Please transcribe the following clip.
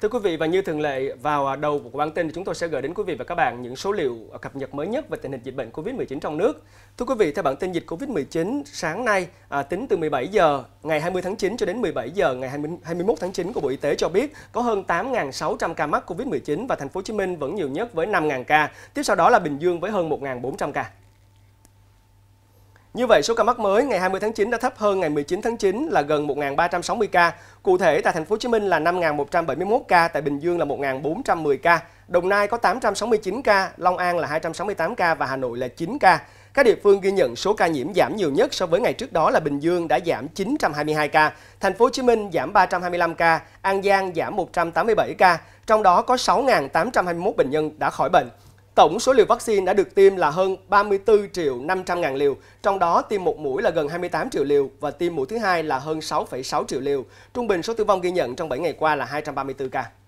Thưa quý vị và như thường lệ, vào đầu của bản tin chúng tôi sẽ gửi đến quý vị và các bạn những số liệu cập nhật mới nhất về tình hình dịch bệnh COVID-19 trong nước. Thưa quý vị, theo bản tin dịch COVID-19 sáng nay, à, tính từ 17 giờ ngày 20 tháng 9 cho đến 17 giờ ngày 20, 21 tháng 9 của Bộ Y tế cho biết có hơn 8.600 ca mắc COVID-19 và thành phố Hồ Chí Minh vẫn nhiều nhất với 5.000 ca. Tiếp sau đó là Bình Dương với hơn 1.400 ca. Như vậy, số ca mắc mới ngày 20 tháng 9 đã thấp hơn ngày 19 tháng 9 là gần 1.360 ca. Cụ thể, tại thành phố Hồ Chí Minh là 5.171 ca, tại Bình Dương là 1.410 ca, Đồng Nai có 869 ca, Long An là 268 ca và Hà Nội là 9 ca. Các địa phương ghi nhận số ca nhiễm giảm nhiều nhất so với ngày trước đó là Bình Dương đã giảm 922 ca, Thành phố Hồ Chí Minh giảm 325 ca, An Giang giảm 187 ca, trong đó có 6.821 bệnh nhân đã khỏi bệnh. Tổng số liều vaccine đã được tiêm là hơn 34 triệu 500 ngàn liều, trong đó tiêm một mũi là gần 28 triệu liều và tiêm mũi thứ hai là hơn 6,6 triệu liều. Trung bình số tử vong ghi nhận trong 7 ngày qua là 234 ca.